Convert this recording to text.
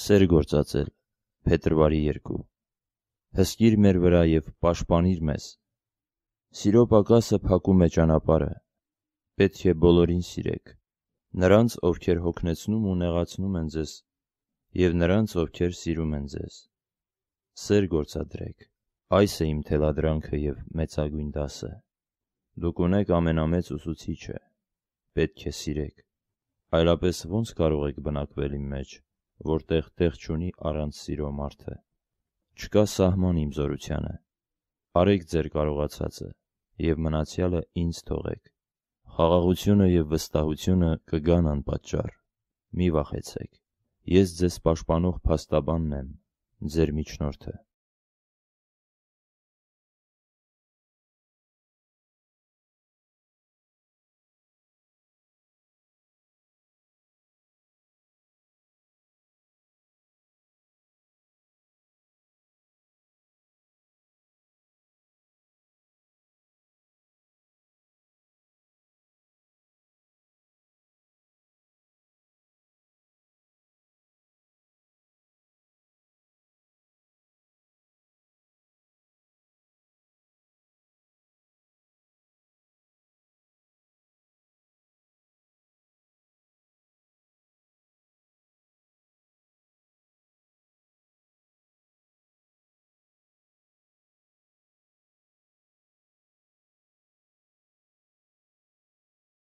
Սեր գործածել, փետրվարի 2։ Հսկիր մեր վրա եւ պաշտպանիր մեզ։ Սիրո պակասը փակում է ճանապարհը։ Պետք է բոլորին սիրեք։ Նրանց, ովքեր հոգնեցնում ու նեղացնում են ձեզ, եւ նրանց, ովքեր սիրում են ձեզ։ Սեր գործադրեք։ Այս է իմ թելադրանքը եւ մեծագույն դասը։ Դուք ունեք ամենամեծ ուսուցիչը։ Պետք է սիրեք։ Այլապես ո՞նց կարող եք բնակվել իմ մեջ որտեղ տեղ չունի առանց սիրո մարդը։ Չկա սահման իմ զորությանը։ Արեք ձեր կարողացածը եւ մնացյալը ինձ թողեք։ Խաղաղությունը եւ վստահությունը կգան անպատճառ։ Մի վախեցեք։ Ես ձեզ պաշտպանող փաստաբանն եմ, ձեր միջնորդը։